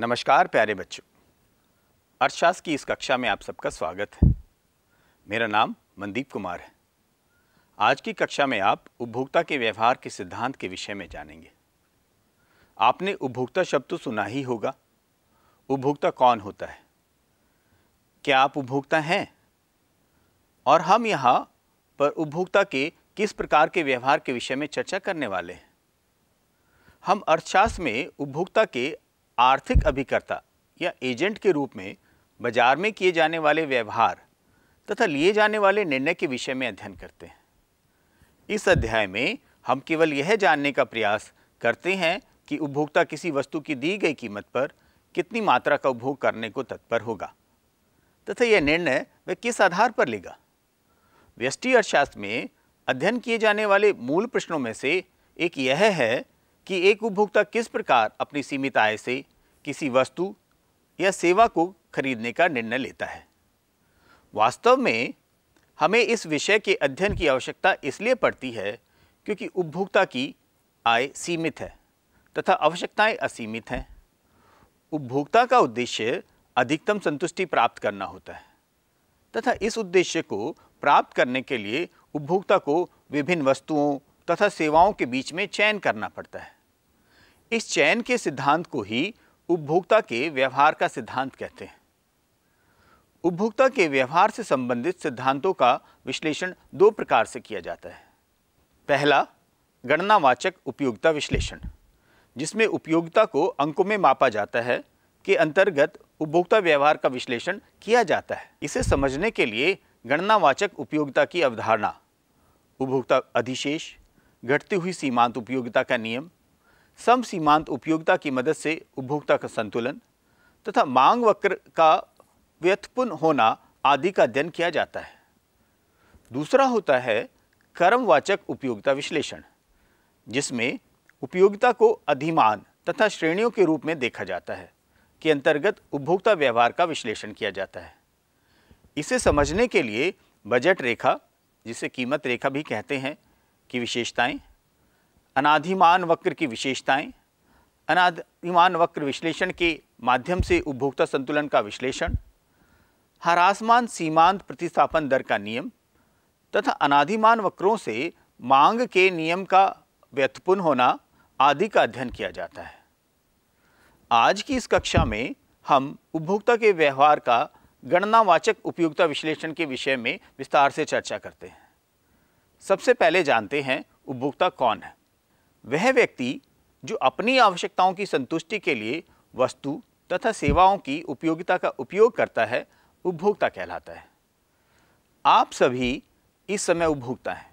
नमस्कार प्यारे बच्चों अर्थशास्त्र की इस कक्षा में आप सबका स्वागत है मेरा नाम मनदीप कुमार है आज की कक्षा में आप उपभोक्ता के व्यवहार के सिद्धांत के विषय में जानेंगे आपने उपभोक्ता शब्द तो सुना ही होगा उपभोक्ता कौन होता है क्या आप उपभोक्ता हैं और हम यहाँ पर उपभोक्ता के किस प्रकार के व्यवहार के विषय में चर्चा करने वाले हैं हम अर्थशास्त्र में उपभोक्ता के आर्थिक अभिकर्ता या एजेंट के रूप में बाजार में किए जाने वाले व्यवहार तथा लिए जाने वाले निर्णय के विषय में अध्ययन करते हैं इस अध्याय में हम केवल यह जानने का प्रयास करते हैं कि उपभोक्ता किसी वस्तु की दी गई कीमत पर कितनी मात्रा का उपभोग करने को तत्पर होगा तथा यह निर्णय वह किस आधार पर लेगा व्यष्टि अर्थशास्त्र में अध्ययन किए जाने वाले मूल प्रश्नों में से एक यह है कि एक उपभोक्ता किस प्रकार अपनी सीमित आय से किसी वस्तु या सेवा को खरीदने का निर्णय लेता है वास्तव में हमें इस विषय के अध्ययन की आवश्यकता इसलिए पड़ती है क्योंकि उपभोक्ता की आय सीमित है तथा आवश्यकताएं असीमित हैं उपभोक्ता का उद्देश्य अधिकतम संतुष्टि प्राप्त करना होता है तथा इस उद्देश्य को प्राप्त करने के लिए उपभोक्ता को विभिन्न वस्तुओं तथा सेवाओं के बीच में चयन करना पड़ता है इस चयन के सिद्धांत को ही उपभोक्ता के व्यवहार का सिद्धांत कहते हैं उपभोक्ता के व्यवहार से संबंधित सिद्धांतों का विश्लेषण दो प्रकार से किया जाता है पहला गणनावाचक उपयोगिता विश्लेषण जिसमें उपयोगिता को अंकों में मापा जाता है के अंतर्गत उपभोक्ता व्यवहार का विश्लेषण किया जाता है इसे समझने के लिए गणनावाचक उपयोगिता की अवधारणा उपभोक्ता अधिशेष घटती हुई सीमांत उपयोगिता का नियम सम सीमांत उपयोगिता की मदद से उपभोक्ता का संतुलन तथा मांग वक्र का व्यथपूर्ण होना आदि का अध्ययन किया जाता है दूसरा होता है कर्मवाचक उपयोगिता विश्लेषण जिसमें उपयोगिता को अधिमान तथा श्रेणियों के रूप में देखा जाता है के अंतर्गत उपभोक्ता व्यवहार का विश्लेषण किया जाता है इसे समझने के लिए बजट रेखा जिसे कीमत रेखा भी कहते हैं की विशेषताएं अनाधिमान वक्र की विशेषताएं अनाधिमान वक्र विश्लेषण के माध्यम से उपभोक्ता संतुलन का विश्लेषण हरासमान सीमांत प्रतिस्थापन दर का नियम तथा अनाधिमान वक्रों से मांग के नियम का व्यथपूर्ण होना आदि का अध्ययन किया जाता है आज की इस कक्षा में हम उपभोक्ता के व्यवहार का गणनावाचक उपयोगिता विश्लेषण के विषय में विस्तार से चर्चा करते हैं सबसे पहले जानते हैं उपभोक्ता कौन है वह व्यक्ति जो अपनी आवश्यकताओं की संतुष्टि के लिए वस्तु तथा सेवाओं की उपयोगिता का उपयोग करता है उपभोक्ता कहलाता है आप सभी इस समय उपभोक्ता हैं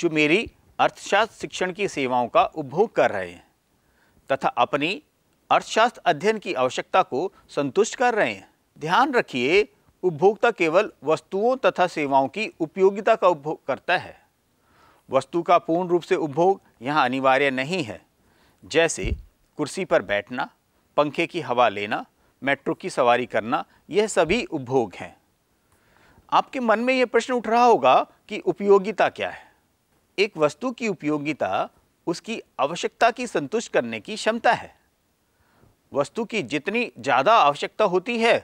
जो मेरी अर्थशास्त्र शिक्षण की सेवाओं का उपभोग कर रहे हैं तथा अपनी अर्थशास्त्र अध्ययन की आवश्यकता को संतुष्ट कर रहे हैं ध्यान रखिए उपभोक्ता केवल वस्तुओं तथा सेवाओं की उपयोगिता का उपभोग करता है वस्तु का पूर्ण रूप से उपभोग यहाँ अनिवार्य नहीं है जैसे कुर्सी पर बैठना पंखे की हवा लेना मेट्रो की सवारी करना यह सभी उपभोग हैं आपके मन में यह प्रश्न उठ रहा होगा कि उपयोगिता क्या है एक वस्तु की उपयोगिता उसकी आवश्यकता की संतुष्ट करने की क्षमता है वस्तु की जितनी ज़्यादा आवश्यकता होती है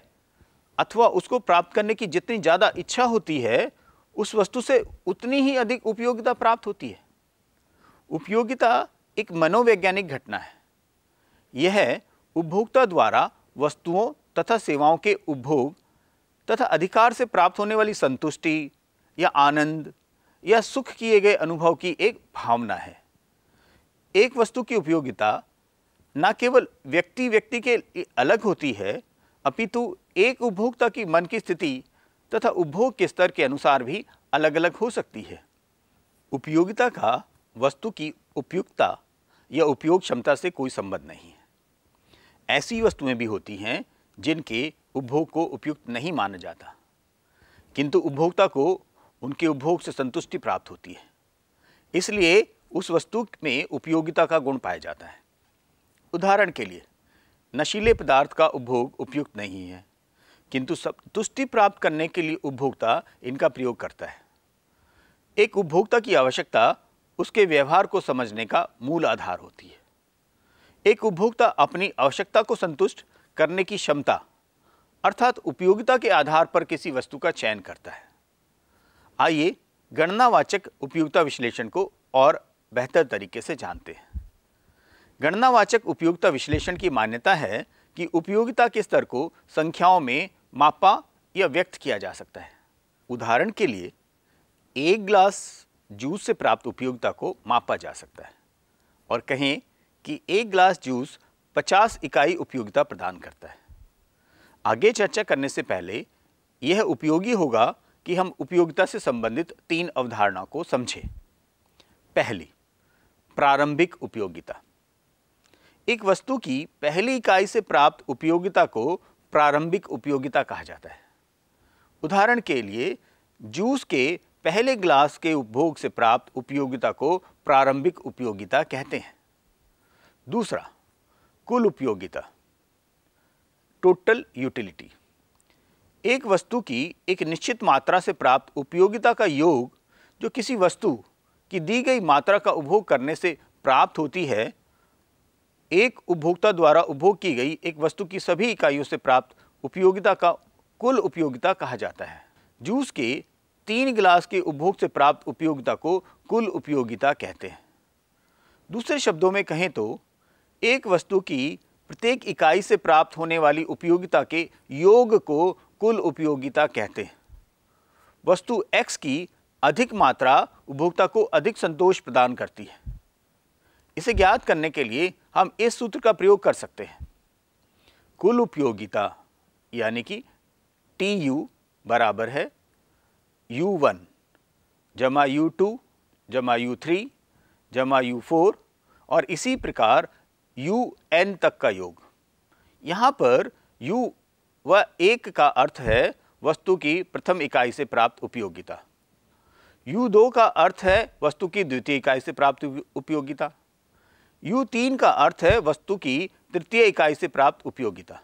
अथवा उसको प्राप्त करने की जितनी ज़्यादा इच्छा होती है उस वस्तु से उतनी ही अधिक उपयोगिता प्राप्त होती है उपयोगिता एक मनोवैज्ञानिक घटना है यह उपभोक्ता द्वारा वस्तुओं तथा सेवाओं के उपभोग तथा अधिकार से प्राप्त होने वाली संतुष्टि या आनंद या सुख किए गए अनुभव की एक भावना है एक वस्तु की उपयोगिता न केवल व्यक्ति व्यक्ति के अलग होती है अपितु एक उपभोक्ता की मन की स्थिति तथा उपभोग के स्तर के अनुसार भी अलग अलग हो सकती है उपयोगिता का वस्तु की उपयुक्तता या उपयोग क्षमता से कोई संबंध नहीं है ऐसी वस्तुएं भी होती हैं जिनके उपभोग को उपयुक्त नहीं माना जाता किंतु उपभोक्ता को उनके उपभोग से संतुष्टि प्राप्त होती है इसलिए उस वस्तु में उपयोगिता का गुण पाया जाता है उदाहरण के लिए नशीले पदार्थ का उपभोग उपयुक्त नहीं है किंतु सब तुष्टि प्राप्त करने के लिए उपभोक्ता इनका प्रयोग करता है एक उपभोक्ता की आवश्यकता उसके व्यवहार को समझने का मूल आधार होती है एक उपभोक्ता अपनी आवश्यकता को संतुष्ट करने की क्षमता अर्थात उपयोगिता के आधार पर किसी वस्तु का चयन करता है आइए गणनावाचक उपयोगिता विश्लेषण को और बेहतर तरीके से जानते हैं गणनावाचक उपयोगिता विश्लेषण की मान्यता है कि उपयोगिता के स्तर को संख्याओं में मापा या व्यक्त किया जा सकता है उदाहरण के लिए एक ग्लास जूस से प्राप्त उपयोगिता को मापा जा सकता है और कहें कि एक ग्लास जूस 50 इकाई उपयोगिता प्रदान करता है आगे चर्चा करने से पहले यह उपयोगी होगा कि हम उपयोगिता से संबंधित तीन अवधारणा को समझें पहली प्रारंभिक उपयोगिता एक वस्तु की पहली इकाई से प्राप्त उपयोगिता को प्रारंभिक उपयोगिता कहा जाता है उदाहरण के लिए जूस के पहले ग्लास के उपभोग से प्राप्त उपयोगिता को प्रारंभिक उपयोगिता कहते हैं दूसरा कुल उपयोगिता टोटल यूटिलिटी एक वस्तु की एक निश्चित मात्रा से प्राप्त उपयोगिता का योग जो किसी वस्तु की दी गई मात्रा का उपभोग करने से प्राप्त होती है एक उपभोक्ता द्वारा उपभोग की गई एक वस्तु की सभी इकाइयों से प्राप्त उपयोगिता का कुल उपयोगिता कहा जाता है जूस के तीन गिलास के उपभोग से प्राप्त उपयोगिता को कुल उपयोगिता कहते हैं दूसरे शब्दों में कहें तो एक वस्तु की प्रत्येक इकाई से प्राप्त होने वाली उपयोगिता के योग को कुल उपयोगिता कहते हैं वस्तु एक्स की अधिक मात्रा उपभोक्ता को अधिक संतोष प्रदान करती है इसे ज्ञात करने के लिए हम इस सूत्र का प्रयोग कर सकते हैं कुल उपयोगिता यानी कि टी यू बराबर है यू वन जमा यू टू जमा यू थ्री जमा यू फोर और इसी प्रकार यू एन तक का योग यहाँ पर यू व एक का अर्थ है वस्तु की प्रथम इकाई से प्राप्त उपयोगिता यू दो का अर्थ है वस्तु की द्वितीय इकाई से प्राप्त उपयोगिता यू तीन का अर्थ है वस्तु की तृतीय इकाई से प्राप्त उपयोगिता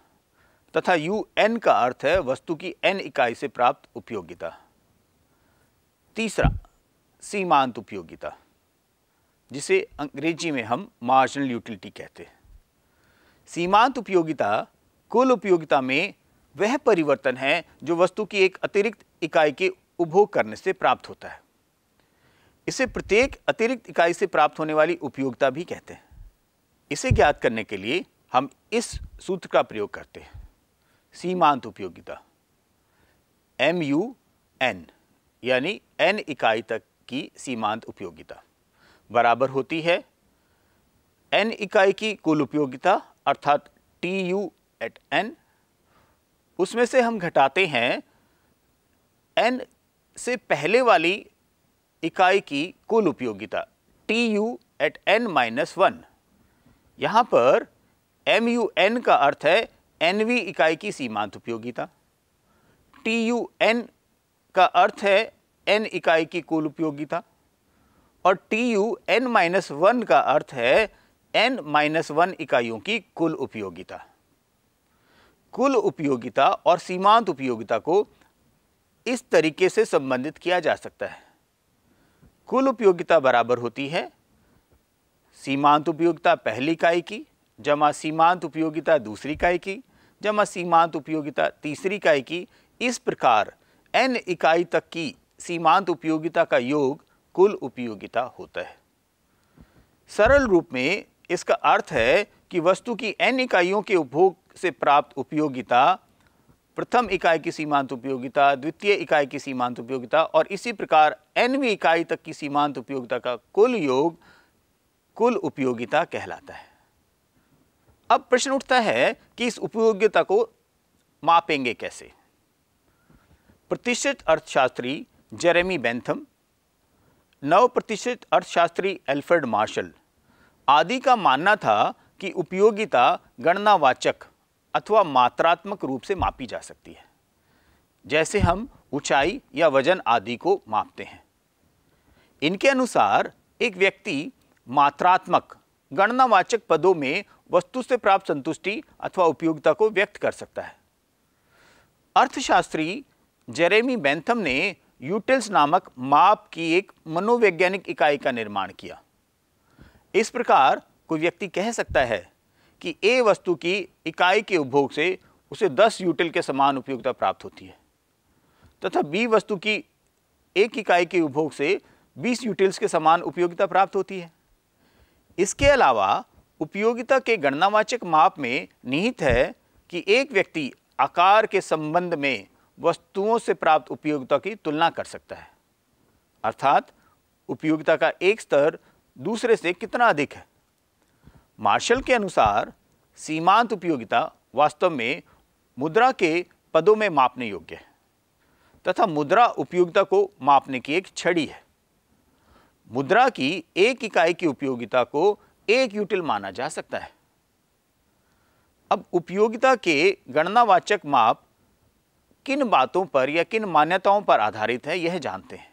तथा यू एन का अर्थ है वस्तु की एन इकाई से प्राप्त उपयोगिता तीसरा सीमांत उपयोगिता जिसे अंग्रेजी में हम मार्जिनल यूटिलिटी कहते हैं सीमांत उपयोगिता कुल उपयोगिता में वह परिवर्तन है जो वस्तु की एक अतिरिक्त इकाई के उपभोग करने से प्राप्त होता है इसे प्रत्येक अतिरिक्त इकाई से प्राप्त होने वाली उपयोगिता भी कहते हैं इसे ज्ञात करने के लिए हम इस सूत्र का प्रयोग करते हैं सीमांत उपयोगिता एम यू एन यानी एन इकाई तक की सीमांत उपयोगिता बराबर होती है एन इकाई की कुल उपयोगिता अर्थात टी यू एट एन उसमें से हम घटाते हैं एन से पहले वाली इकाई की कुल उपयोगिता T U at N minus one यहाँ पर एम यू एन का अर्थ है एनवी इकाई की सीमांत उपयोगिता टी यू एन का अर्थ है एन इकाई की कुल उपयोगिता और T U N minus one का अर्थ है एन माइनस वन इकाइयों की कुल उपयोगिता कुल उपयोगिता और सीमांत उपयोगिता को इस तरीके से संबंधित किया जा सकता है कुल उपयोगिता बराबर होती है सीमांत उपयोगिता पहली इकाई की जमा सीमांत उपयोगिता दूसरी इकाई की जमा सीमांत उपयोगिता तीसरी इकाई की इस प्रकार एन इकाई तक की सीमांत उपयोगिता का योग कुल उपयोगिता होता है सरल रूप में इसका अर्थ है कि वस्तु की एन इकाइयों के उपभोग से प्राप्त उपयोगिता प्रथम इकाई की सीमांत उपयोगिता द्वितीय इकाई की सीमांत उपयोगिता और इसी प्रकार एनवी इकाई तक की सीमांत उपयोगिता का कुल योग कुल उपयोगिता कहलाता है अब प्रश्न उठता है कि इस उपयोगिता को मापेंगे कैसे प्रतिष्ठित अर्थशास्त्री जेरेमी बेंथम नव प्रतिष्ठित अर्थशास्त्री एल्फ्रेड मार्शल आदि का मानना था कि उपयोगिता गणनावाचक अथवा मात्रात्मक रूप से मापी जा सकती है जैसे हम ऊंचाई या वजन आदि को मापते हैं इनके अनुसार एक व्यक्ति मात्रात्मक गणनावाचक पदों में वस्तु से प्राप्त संतुष्टि अथवा उपयोगिता को व्यक्त कर सकता है अर्थशास्त्री जेरेमी बेंथम ने यूटिल्स नामक माप की एक मनोवैज्ञानिक इकाई का निर्माण किया इस प्रकार कोई व्यक्ति कह सकता है कि ए वस्तु की इकाई के उपभोग से उसे 10 यूटिल के समान उपयोगिता प्राप्त होती है तथा बी वस्तु की एक इकाई के उपभोग से 20 यूटिल्स के समान उपयोगिता प्राप्त होती है इसके अलावा उपयोगिता के गणनावाचक माप में निहित है कि एक व्यक्ति आकार के संबंध में वस्तुओं से प्राप्त उपयोगिता की तुलना कर सकता है अर्थात उपयोगिता का एक स्तर दूसरे से कितना अधिक है मार्शल के अनुसार सीमांत उपयोगिता वास्तव में मुद्रा के पदों में मापने योग्य है तथा मुद्रा उपयोगिता को मापने की एक छड़ी है मुद्रा की एक इकाई की उपयोगिता को एक यूटिल माना जा सकता है अब उपयोगिता के गणनावाचक माप किन बातों पर या किन मान्यताओं पर आधारित है यह जानते हैं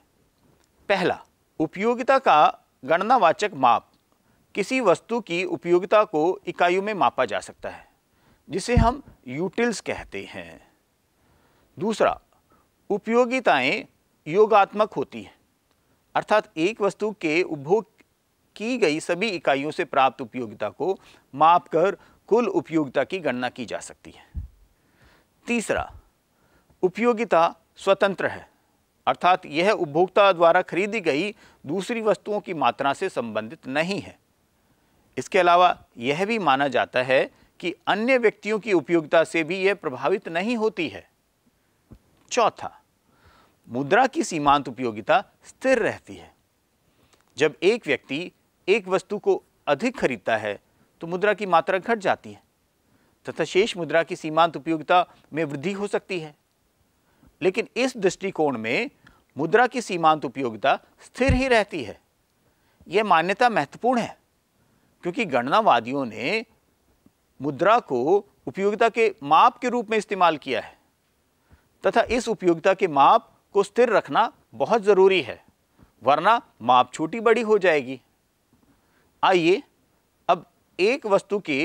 पहला उपयोगिता का गणनावाचक माप किसी वस्तु की उपयोगिता को इकाइयों में मापा जा सकता है जिसे हम यूटिल्स कहते हैं दूसरा उपयोगिताएं योगात्मक होती हैं अर्थात एक वस्तु के उपभोग की गई सभी इकाइयों से प्राप्त उपयोगिता को माप कर कुल उपयोगिता की गणना की जा सकती है तीसरा उपयोगिता स्वतंत्र है अर्थात यह उपभोक्ता द्वारा खरीदी गई दूसरी वस्तुओं की मात्रा से संबंधित नहीं है इसके अलावा यह भी माना जाता है कि अन्य व्यक्तियों की उपयोगिता से भी यह प्रभावित नहीं होती है चौथा मुद्रा की सीमांत उपयोगिता स्थिर रहती है जब एक व्यक्ति एक वस्तु को अधिक खरीदता है तो मुद्रा की मात्रा घट जाती है तथा शेष मुद्रा की सीमांत उपयोगिता में वृद्धि हो सकती है लेकिन इस दृष्टिकोण में मुद्रा की सीमांत उपयोगिता स्थिर ही रहती है यह मान्यता महत्वपूर्ण है क्योंकि गणनावादियों ने मुद्रा को उपयोगिता के माप के रूप में इस्तेमाल किया है तथा इस उपयोगिता के माप को स्थिर रखना बहुत ज़रूरी है वरना माप छोटी बड़ी हो जाएगी आइए अब एक वस्तु के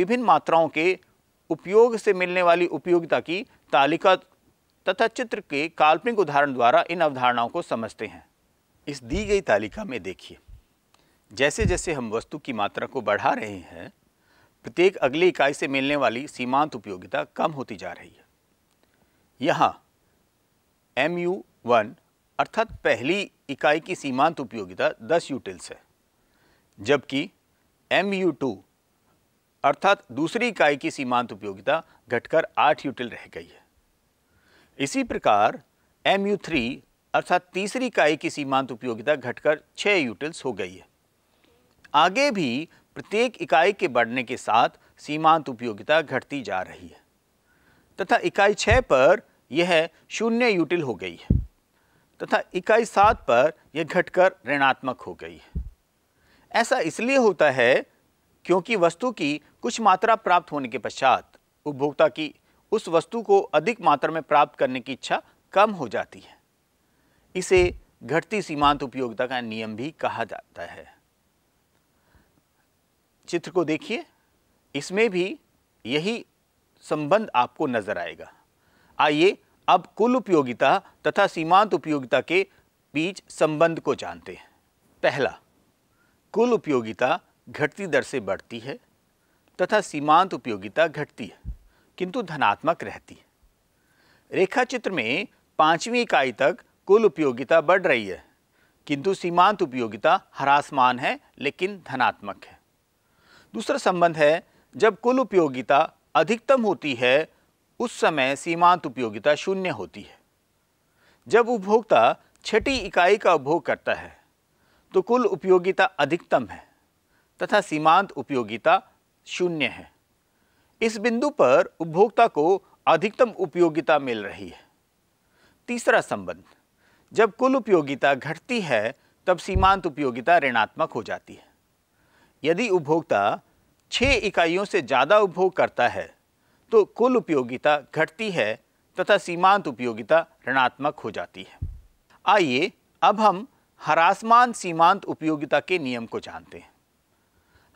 विभिन्न मात्राओं के उपयोग से मिलने वाली उपयोगिता की तालिका तथा चित्र के काल्पनिक उदाहरण द्वारा इन अवधारणाओं को समझते हैं इस दी गई तालिका में देखिए जैसे जैसे हम वस्तु की मात्रा को बढ़ा रहे हैं प्रत्येक अगली इकाई से मिलने वाली सीमांत उपयोगिता कम होती जा रही है यहाँ एम यू वन अर्थात पहली इकाई की सीमांत उपयोगिता 10 यूटिल्स है जबकि एम यू टू अर्थात दूसरी इकाई की सीमांत उपयोगिता घटकर 8 यूटिल रह गई है इसी प्रकार एम यू थ्री अर्थात तीसरी इकाई की सीमांत उपयोगिता घटकर 6 यूटिल्स हो गई है आगे भी प्रत्येक इकाई के बढ़ने के साथ सीमांत उपयोगिता घटती जा रही है तथा इकाई छः पर यह शून्य यूटिल हो गई है तथा इकाई सात पर यह घटकर ऋणात्मक हो गई है ऐसा इसलिए होता है क्योंकि वस्तु की कुछ मात्रा प्राप्त होने के पश्चात उपभोक्ता की उस वस्तु को अधिक मात्रा में प्राप्त करने की इच्छा कम हो जाती है इसे घटती सीमांत उपयोगिता का नियम भी कहा जाता है चित्र को देखिए इसमें भी यही संबंध आपको नजर आएगा आइए अब कुल उपयोगिता तथा सीमांत उपयोगिता के बीच संबंध को जानते हैं पहला कुल उपयोगिता घटती दर से बढ़ती है तथा सीमांत उपयोगिता घटती है किंतु धनात्मक रहती है रेखा चित्र में पाँचवीं इकाई तक कुल उपयोगिता बढ़ रही है किंतु सीमांत उपयोगिता हरासमान है लेकिन धनात्मक है दूसरा संबंध है जब कुल उपयोगिता अधिकतम होती है उस समय सीमांत उपयोगिता शून्य होती है जब उपभोक्ता छठी इकाई का उपभोग करता है तो कुल उपयोगिता अधिकतम है तथा सीमांत उपयोगिता शून्य है इस बिंदु पर उपभोक्ता को अधिकतम उपयोगिता मिल रही है तीसरा संबंध जब कुल उपयोगिता घटती है तब सीमांत उपयोगिता ऋणात्मक हो जाती है यदि उपभोक्ता छः इकाइयों से ज़्यादा उपभोग करता है तो कुल उपयोगिता घटती है तथा सीमांत उपयोगिता ऋणात्मक हो जाती है आइए अब हम हरासमान सीमांत उपयोगिता के नियम को जानते हैं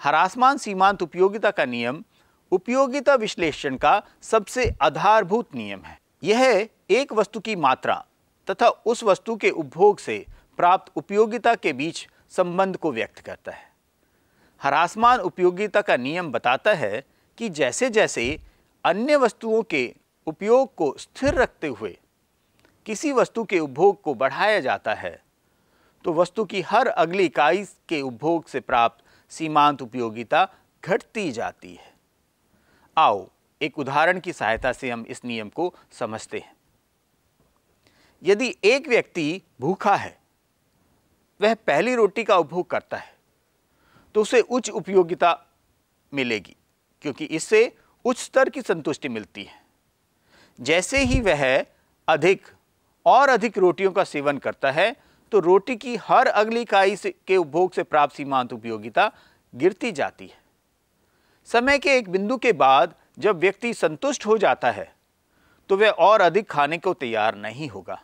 हरासमान सीमांत उपयोगिता का नियम उपयोगिता विश्लेषण का सबसे आधारभूत नियम है यह एक वस्तु की मात्रा तथा उस वस्तु के उपभोग से प्राप्त उपयोगिता के बीच संबंध को व्यक्त करता है हरासमान उपयोगिता का नियम बताता है कि जैसे जैसे अन्य वस्तुओं के उपयोग को स्थिर रखते हुए किसी वस्तु के उपभोग को बढ़ाया जाता है तो वस्तु की हर अगली इकाई के उपभोग से प्राप्त सीमांत उपयोगिता घटती जाती है आओ एक उदाहरण की सहायता से हम इस नियम को समझते हैं यदि एक व्यक्ति भूखा है वह पहली रोटी का उपभोग करता है तो उसे उच्च उपयोगिता मिलेगी क्योंकि इससे उच्च स्तर की संतुष्टि मिलती है जैसे ही वह अधिक और अधिक रोटियों का सेवन करता है तो रोटी की हर अगली इकाई के उपभोग से प्राप्त सीमांत उपयोगिता गिरती जाती है समय के एक बिंदु के बाद जब व्यक्ति संतुष्ट हो जाता है तो वह और अधिक खाने को तैयार नहीं होगा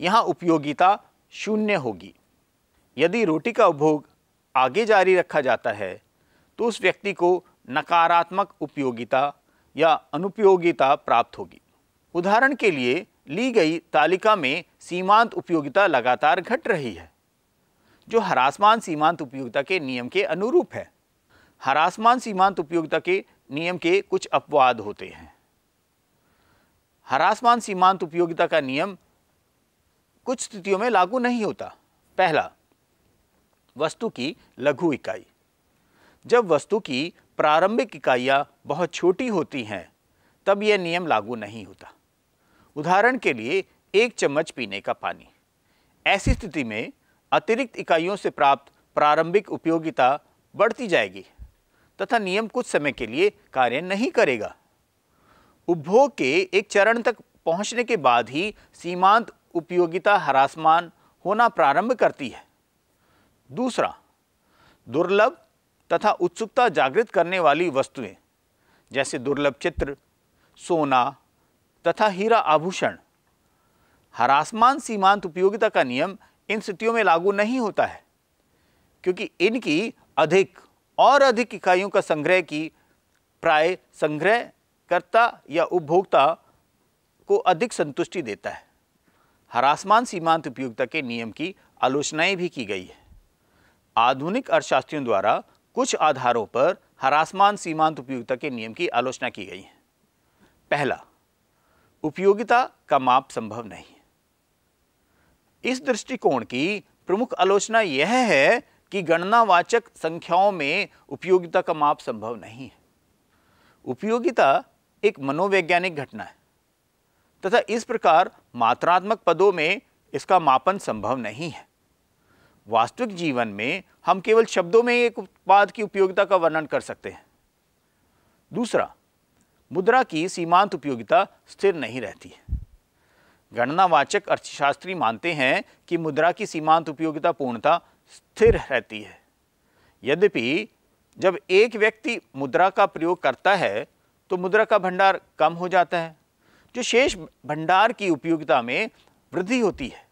यहाँ उपयोगिता शून्य होगी यदि रोटी का उपभोग आगे जारी रखा जाता है तो उस व्यक्ति को नकारात्मक उपयोगिता या अनुपयोगिता प्राप्त होगी उदाहरण के लिए ली गई तालिका में सीमांत उपयोगिता लगातार घट रही है जो हरासमान सीमांत उपयोगिता के नियम के अनुरूप है हरासमान सीमांत उपयोगिता के नियम के कुछ अपवाद होते हैं हरासमान सीमांत उपयोगिता का नियम कुछ स्थितियों में लागू नहीं होता पहला वस्तु की लघु इकाई जब वस्तु की प्रारंभिक इकाइयाँ बहुत छोटी होती हैं तब यह नियम लागू नहीं होता उदाहरण के लिए एक चम्मच पीने का पानी ऐसी स्थिति में अतिरिक्त इकाइयों से प्राप्त प्रारंभिक उपयोगिता बढ़ती जाएगी तथा नियम कुछ समय के लिए कार्य नहीं करेगा उपभोग के एक चरण तक पहुंचने के बाद ही सीमांत उपयोगिता हरासमान होना प्रारंभ करती है दूसरा दुर्लभ तथा उत्सुकता जागृत करने वाली वस्तुएं जैसे दुर्लभ चित्र सोना तथा हीरा आभूषण हरासमान सीमांत उपयोगिता का नियम इन स्थितियों में लागू नहीं होता है क्योंकि इनकी अधिक और अधिक इकाइयों का संग्रह की प्राय संग्रहकर्ता या उपभोक्ता को अधिक संतुष्टि देता है हरासमान सीमांत उपयोगिता के नियम की आलोचनाएं भी की गई है आधुनिक अर्थशास्त्रियों द्वारा कुछ आधारों पर हरासमान सीमांत उपयोगिता के नियम की आलोचना की गई है पहला उपयोगिता का माप संभव नहीं इस दृष्टिकोण की प्रमुख आलोचना यह है कि गणनावाचक संख्याओं में उपयोगिता का माप संभव नहीं है उपयोगिता एक मनोवैज्ञानिक घटना है तथा इस प्रकार मात्रात्मक पदों में इसका मापन संभव नहीं है वास्तविक जीवन में हम केवल शब्दों में एक उत्पाद की उपयोगिता का वर्णन कर सकते हैं दूसरा मुद्रा की सीमांत उपयोगिता स्थिर नहीं रहती है गणनावाचक अर्थशास्त्री मानते हैं कि मुद्रा की सीमांत उपयोगिता पूर्णता स्थिर रहती है यद्यपि जब एक व्यक्ति मुद्रा का प्रयोग करता है तो मुद्रा का भंडार कम हो जाता है जो शेष भंडार की उपयोगिता में वृद्धि होती है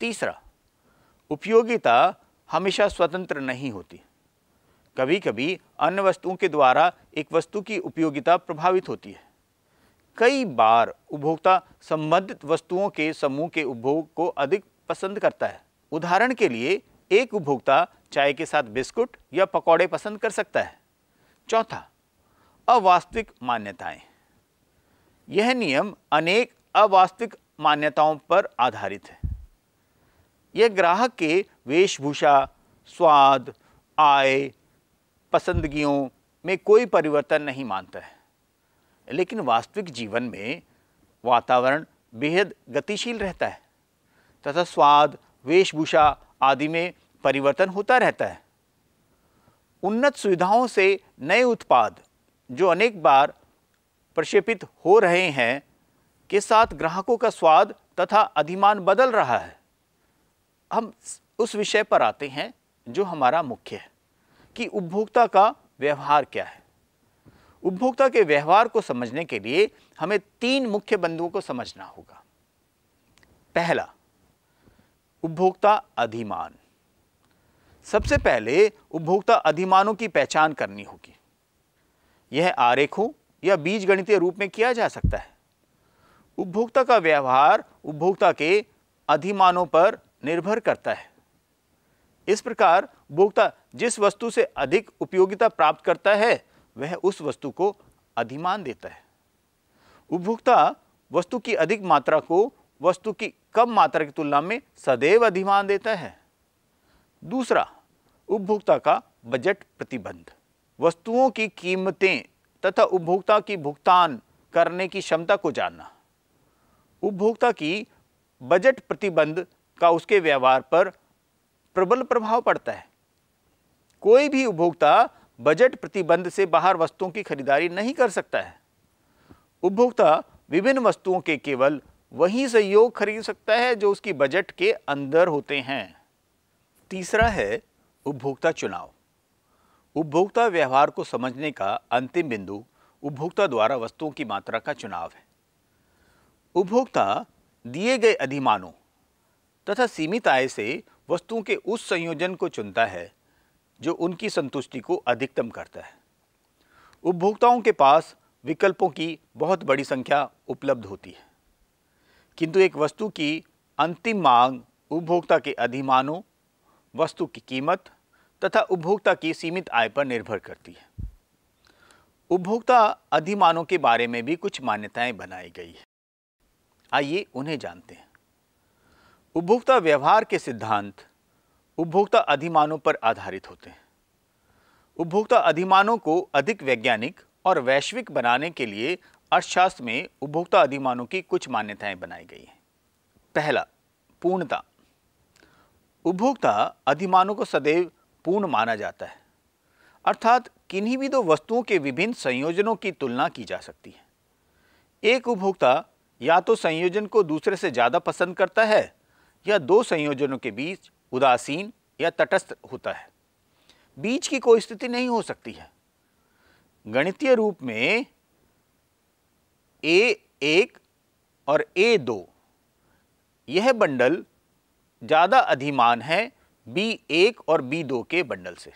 तीसरा उपयोगिता हमेशा स्वतंत्र नहीं होती कभी कभी अन्य वस्तुओं के द्वारा एक वस्तु की उपयोगिता प्रभावित होती है कई बार उपभोक्ता संबंधित वस्तुओं के समूह के उपभोग को अधिक पसंद करता है उदाहरण के लिए एक उपभोक्ता चाय के साथ बिस्कुट या पकौड़े पसंद कर सकता है चौथा अवास्तविक मान्यताएं यह नियम अनेक अवास्तविक मान्यताओं पर आधारित है यह ग्राहक के वेशभूषा स्वाद आय पसंदगियों में कोई परिवर्तन नहीं मानता है लेकिन वास्तविक जीवन में वातावरण बेहद गतिशील रहता है तथा स्वाद वेशभूषा आदि में परिवर्तन होता रहता है उन्नत सुविधाओं से नए उत्पाद जो अनेक बार प्रक्षेपित हो रहे हैं के साथ ग्राहकों का स्वाद तथा अधिमान बदल रहा है हम उस विषय पर आते हैं जो हमारा मुख्य है कि उपभोक्ता का व्यवहार क्या है उपभोक्ता के व्यवहार को समझने के लिए हमें तीन मुख्य बंधुओं को समझना होगा पहला उपभोक्ता अधिमान सबसे पहले उपभोक्ता अधिमानों की पहचान करनी होगी यह आरेखों या बीज गणितीय रूप में किया जा सकता है उपभोक्ता का व्यवहार उपभोक्ता के अधिमानों पर निर्भर करता है इस प्रकार उपभोक्ता जिस वस्तु से अधिक उपयोगिता प्राप्त करता है वह उस वस्तु को अधिमान देता है उपभोक्ता वस्तु की अधिक मात्रा को वस्तु की कम मात्रा की तुलना में सदैव अधिमान देता है दूसरा उपभोक्ता का बजट प्रतिबंध वस्तुओं की कीमतें तथा उपभोक्ता की भुगतान करने की क्षमता को जानना उपभोक्ता की बजट प्रतिबंध का उसके व्यवहार पर प्रबल प्रभाव पड़ता है कोई भी उपभोक्ता बजट प्रतिबंध से बाहर वस्तुओं की खरीदारी नहीं कर सकता है उपभोक्ता विभिन्न वस्तुओं के केवल वही सहयोग खरीद सकता है जो उसकी बजट के अंदर होते हैं तीसरा है उपभोक्ता चुनाव उपभोक्ता व्यवहार को समझने का अंतिम बिंदु उपभोक्ता द्वारा वस्तुओं की मात्रा का चुनाव है उपभोक्ता दिए गए अधिमानों तथा सीमित आय से वस्तुओं के उस संयोजन को चुनता है जो उनकी संतुष्टि को अधिकतम करता है उपभोक्ताओं के पास विकल्पों की बहुत बड़ी संख्या उपलब्ध होती है किंतु एक वस्तु की अंतिम मांग उपभोक्ता के अधिमानों वस्तु की कीमत तथा उपभोक्ता की सीमित आय पर निर्भर करती है उपभोक्ता अधिमानों के बारे में भी कुछ मान्यताएं बनाई गई है आइए उन्हें जानते हैं उपभोक्ता व्यवहार के सिद्धांत उपभोक्ता अधिमानों पर आधारित होते हैं उपभोक्ता अधिमानों को अधिक वैज्ञानिक और वैश्विक बनाने के लिए अर्थशास्त्र में उपभोक्ता अधिमानों की कुछ मान्यताएं बनाई गई हैं पहला पूर्णता उपभोक्ता अधिमानों को सदैव पूर्ण माना जाता है अर्थात किन्हीं भी दो वस्तुओं के विभिन्न संयोजनों की तुलना की जा सकती है एक उपभोक्ता या तो संयोजन को दूसरे से ज़्यादा पसंद करता है या दो संयोजनों के बीच उदासीन या तटस्थ होता है बीच की कोई स्थिति नहीं हो सकती है गणितीय रूप में ए एक और ए दो यह बंडल ज़्यादा अधिमान है बी एक और बी दो के बंडल से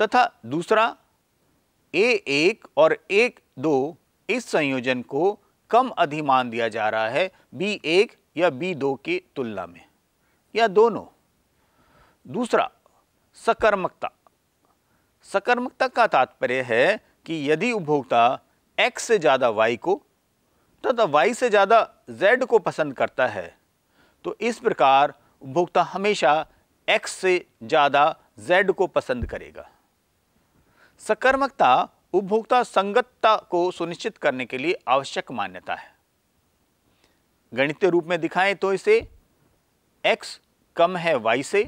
तथा दूसरा ए एक और एक दो इस संयोजन को कम अधिमान दिया जा रहा है बी एक या बी दो की तुलना में या दोनों दूसरा सकर्मकता सकर्मकता का तात्पर्य है कि यदि उपभोक्ता एक्स से ज़्यादा वाई को तथा वाई से ज़्यादा जेड को पसंद करता है तो इस प्रकार उपभोक्ता हमेशा एक्स से ज़्यादा जेड को पसंद करेगा सकर्मकता उपभोक्ता संगतता को सुनिश्चित करने के लिए आवश्यक मान्यता है गणित रूप में दिखाएं तो इसे x कम है y से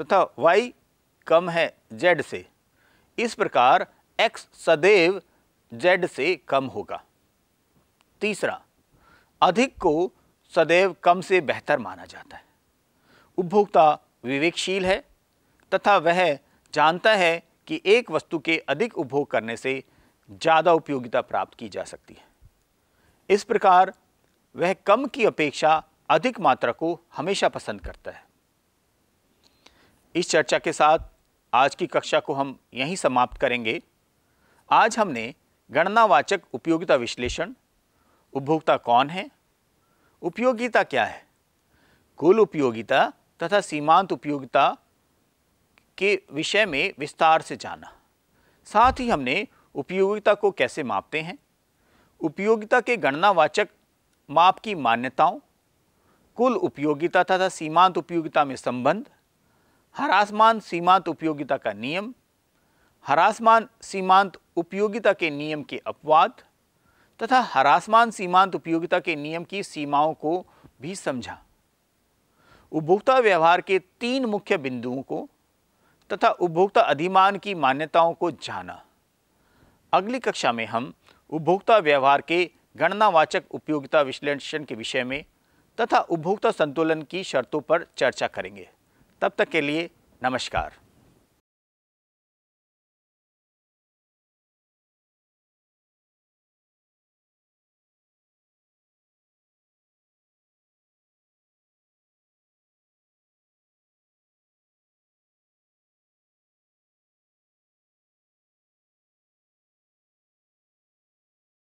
तथा y कम है z से इस प्रकार x सदैव z से कम होगा तीसरा अधिक को सदैव कम से बेहतर माना जाता है उपभोक्ता विवेकशील है तथा वह जानता है कि एक वस्तु के अधिक उपभोग करने से ज़्यादा उपयोगिता प्राप्त की जा सकती है इस प्रकार वह कम की अपेक्षा अधिक मात्रा को हमेशा पसंद करता है इस चर्चा के साथ आज की कक्षा को हम यहीं समाप्त करेंगे आज हमने गणनावाचक उपयोगिता विश्लेषण उपभोक्ता कौन है उपयोगिता क्या है कुल उपयोगिता तथा सीमांत उपयोगिता के विषय में विस्तार से जाना साथ ही हमने उपयोगिता को कैसे मापते हैं उपयोगिता के गणनावाचक माप की मान्यताओं कुल उपयोगिता तथा सीमांत उपयोगिता में संबंध हरासमान सीमांत उपयोगिता का नियम हरासमान सीमांत उपयोगिता के नियम के अपवाद तथा हरासमान सीमांत उपयोगिता के नियम की सीमाओं को भी समझा उपभोक्ता व्यवहार के तीन मुख्य बिंदुओं को तथा उपभोक्ता अधिमान की मान्यताओं को जाना अगली कक्षा में हम उपभोक्ता व्यवहार के गणनावाचक उपयोगिता विश्लेषण के विषय में तथा उपभोक्ता संतुलन की शर्तों पर चर्चा करेंगे तब तक के लिए नमस्कार